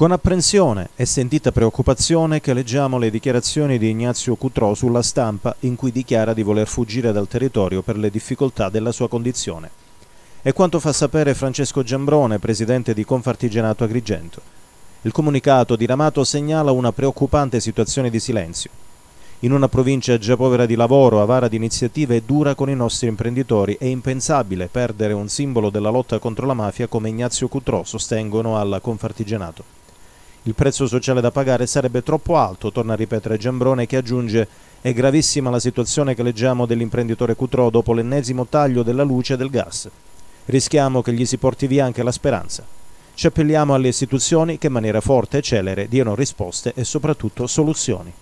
Con apprensione e sentita preoccupazione che leggiamo le dichiarazioni di Ignazio Cutrò sulla stampa in cui dichiara di voler fuggire dal territorio per le difficoltà della sua condizione. È quanto fa sapere Francesco Giambrone, presidente di Confartigianato Agrigento. Il comunicato diramato segnala una preoccupante situazione di silenzio. In una provincia già povera di lavoro, avara di iniziative e dura con i nostri imprenditori, è impensabile perdere un simbolo della lotta contro la mafia come Ignazio Cutrò sostengono alla Confartigianato. Il prezzo sociale da pagare sarebbe troppo alto, torna a ripetere Giambrone che aggiunge è gravissima la situazione che leggiamo dell'imprenditore Cutrò dopo l'ennesimo taglio della luce e del gas. Rischiamo che gli si porti via anche la speranza. Ci appelliamo alle istituzioni che in maniera forte e celere diano risposte e soprattutto soluzioni.